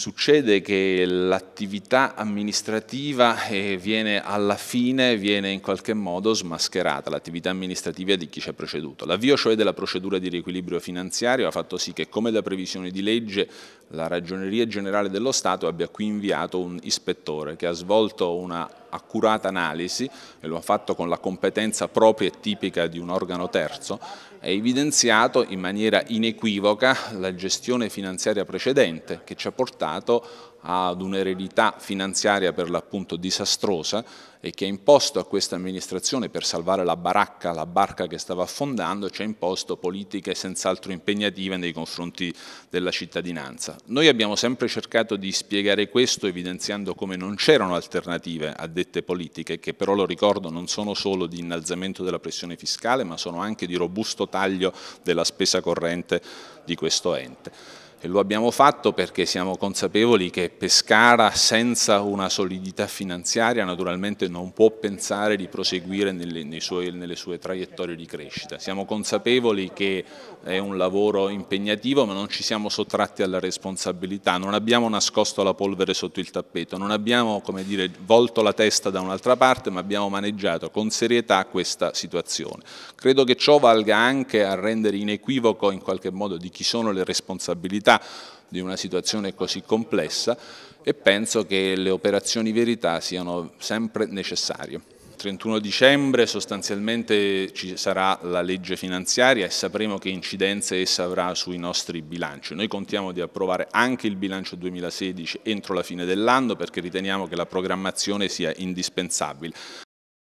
succede che l'attività amministrativa eh, viene alla fine, viene in qualche modo smascherata, l'attività amministrativa di chi ci ha preceduto. L'avvio cioè della procedura di riequilibrio finanziario ha fatto sì che come da previsione di legge la Ragioneria Generale dello Stato abbia qui inviato un ispettore che ha svolto una accurata analisi, e lo ha fatto con la competenza propria e tipica di un organo terzo, e evidenziato in maniera inequivoca la gestione finanziaria precedente che ci ha portato ad un'eredità finanziaria per l'appunto disastrosa e che ha imposto a questa amministrazione per salvare la baracca, la barca che stava affondando, ci ha imposto politiche senz'altro impegnative nei confronti della cittadinanza. Noi abbiamo sempre cercato di spiegare questo evidenziando come non c'erano alternative a dette politiche che però, lo ricordo, non sono solo di innalzamento della pressione fiscale ma sono anche di robusto taglio della spesa corrente di questo ente. E lo abbiamo fatto perché siamo consapevoli che Pescara senza una solidità finanziaria naturalmente non può pensare di proseguire nelle, suoi, nelle, sue traiettorie di crescita. Siamo consapevoli che è un lavoro impegnativo ma non ci siamo sottratti alla responsabilità, non abbiamo nascosto la polvere sotto il tappeto, non abbiamo dire, volto la testa da un'altra parte ma abbiamo maneggiato con serietà questa situazione. Credo che ciò valga anche a rendere inequivoco in qualche modo di chi sono le responsabilità complessità di una situazione così complessa e penso che le operazioni verità siano sempre necessarie. 31 dicembre sostanzialmente ci sarà la legge finanziaria e sapremo che incidenze essa avrà sui nostri bilanci. Noi contiamo di approvare anche il bilancio 2016 entro la fine dell'anno perché riteniamo che la programmazione sia indispensabile.